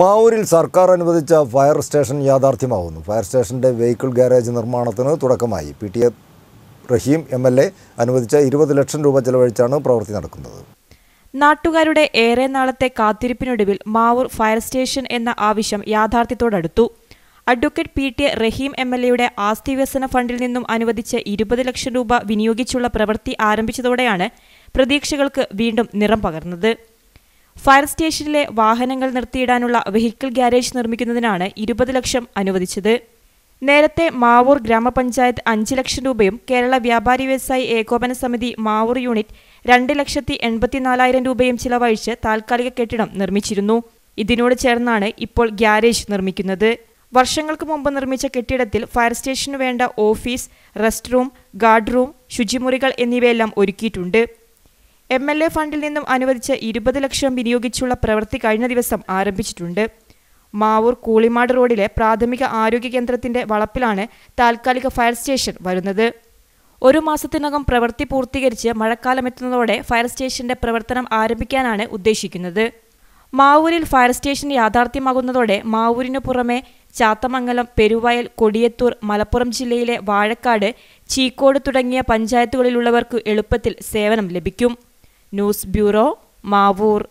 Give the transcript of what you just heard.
മാവൂരിൽ സർക്കാർ അനുവദിച്ച fire station യാഥാർത്ഥ്യമാവുന്നു ഫയർ സ്റ്റേഷൻ്റെ വെഹിക്കിൾ ഗാരേജ് നിർമ്മാണത്തിന് തുടക്കമായി P T A Rahim M L A അനുവദിച്ച ഇരുപത് ലക്ഷം രൂപ ചെലവഴിച്ചാണ് പ്രവൃത്തി നടക്കുന്നത് നാട്ടുകാരുടെ ഏറെ നാളത്തെ കാത്തിരിപ്പിനൊടുവിൽ മാവൂർ ഫയർ സ്റ്റേഷൻ എന്ന ആവശ്യം യാഥാർത്ഥ്യത്തോടടുത്തു advocate P T Rahim M L എയുടെ ആസ്തി വികസന ഫണ്ടിൽ നിന്നും അനുവദിച്ച് ഇരുപത് ലക്ഷം രൂപ വിനിയോഗിച്ചുള്ള പ്രവൃത്തി ആരംഭിച്ചതോടെയാണ് പ്രതീക്ഷകൾക്ക് വീണ്ടും നിറം പകർന്നത് ഫയർ സ്റ്റേഷനിലെ വാഹനങ്ങൾ നിർത്തിയിടാനുള്ള വെഹിക്കിൾ ഗ്യാരേജ് നിർമ്മിക്കുന്നതിനാണ് ഇരുപത് ലക്ഷം അനുവദിച്ചത് നേരത്തെ മാവൂർ ഗ്രാമപഞ്ചായത്ത് അഞ്ച് ലക്ഷം രൂപയും കേരള വ്യാപാരി വ്യവസായി ഏകോപന സമിതി മാവൂർ യൂണിറ്റ് രണ്ട് ലക്ഷത്തി എൺപത്തിനാലായിരം രൂപയും ചിലവഴിച്ച് താൽക്കാലിക കെട്ടിടം നിർമ്മിച്ചിരുന്നു ഇതിനോട് ചേർന്നാണ് ഇപ്പോൾ ഗ്യാരേജ് നിർമ്മിക്കുന്നത് വർഷങ്ങൾക്ക് മുമ്പ് നിർമ്മിച്ച കെട്ടിടത്തിൽ ഫയർ സ്റ്റേഷനു വേണ്ട office rest room guard room ശുചിമുറികൾ എന്നിവയെല്ലാം ഒരുക്കിയിട്ടുണ്ട് എം എൽ എ ഫണ്ടിൽ നിന്നും അനുവദിച്ച ഇരുപത് ലക്ഷം വിനിയോഗിച്ചുള്ള പ്രവൃത്തി കഴിഞ്ഞ ദിവസം ആരംഭിച്ചിട്ടുണ്ട് മാവൂർ കൂളിമാട് റോഡിലെ പ്രാഥമിക ആരോഗ്യ കേന്ദ്രത്തിന്റെ വളപ്പിലാണ് താൽക്കാലിക ഫയർ സ്റ്റേഷൻ വരുന്നത് ഒരു മാസത്തിനകം പ്രവൃത്തി പൂർത്തീകരിച്ച് മഴക്കാലമെത്തുന്നതോടെ ഫയർ സ്റ്റേഷന്റെ പ്രവർത്തനം ആരംഭിക്കാനാണ് ഉദ്ദേശിക്കുന്നത് മാവൂരിൽ ഫയർ സ്റ്റേഷൻ യാഥാർത്ഥ്യമാകുന്നതോടെ മാവൂരിനു പുറമെ ചാത്തമംഗലം പെരുവയൽ കൊടിയത്തൂർ മലപ്പുറം ജില്ലയിലെ വാഴക്കാട് ചീക്കോട് തുടങ്ങിയ പഞ്ചായത്തുകളിലുള്ളവർക്ക് എളുപ്പത്തിൽ സേവനം ലഭിക്കും ന്യൂസ് ബ്യൂറോ മാവൂർ